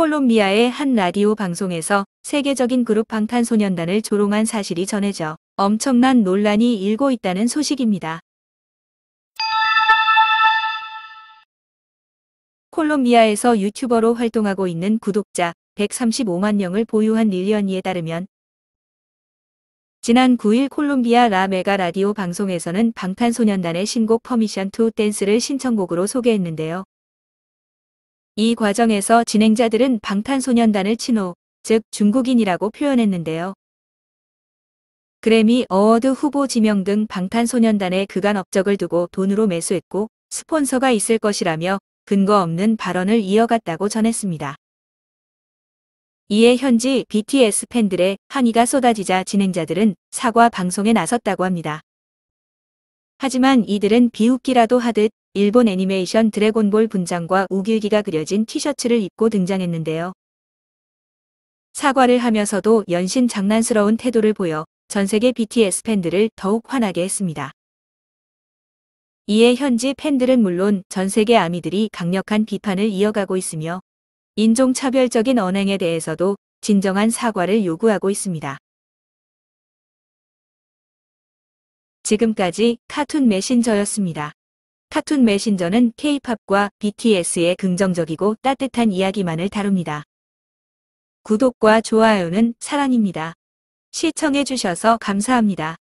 콜롬비아의 한 라디오 방송에서 세계적인 그룹 방탄소년단을 조롱한 사실이 전해져 엄청난 논란이 일고 있다는 소식입니다. 콜롬비아에서 유튜버로 활동하고 있는 구독자 135만 명을 보유한 릴리언이에 따르면 지난 9일 콜롬비아 라메가 라디오 방송에서는 방탄소년단의 신곡 퍼미션 투 댄스를 신청곡으로 소개했는데요. 이 과정에서 진행자들은 방탄소년단을 친호, 즉 중국인이라고 표현했는데요. 그래미 어워드 후보 지명 등 방탄소년단의 그간 업적을 두고 돈으로 매수했고 스폰서가 있을 것이라며 근거 없는 발언을 이어갔다고 전했습니다. 이에 현지 BTS 팬들의 항의가 쏟아지자 진행자들은 사과 방송에 나섰다고 합니다. 하지만 이들은 비웃기라도 하듯 일본 애니메이션 드래곤볼 분장과 우길기가 그려진 티셔츠를 입고 등장했는데요. 사과를 하면서도 연신 장난스러운 태도를 보여 전세계 BTS 팬들을 더욱 화나게 했습니다. 이에 현지 팬들은 물론 전세계 아미들이 강력한 비판을 이어가고 있으며 인종차별적인 언행에 대해서도 진정한 사과를 요구하고 있습니다. 지금까지 카툰 메신저였습니다. 카툰 메신저는 K-팝과 BTS의 긍정적이고 따뜻한 이야기만을 다룹니다. 구독과 좋아요는 사랑입니다. 시청해주셔서 감사합니다.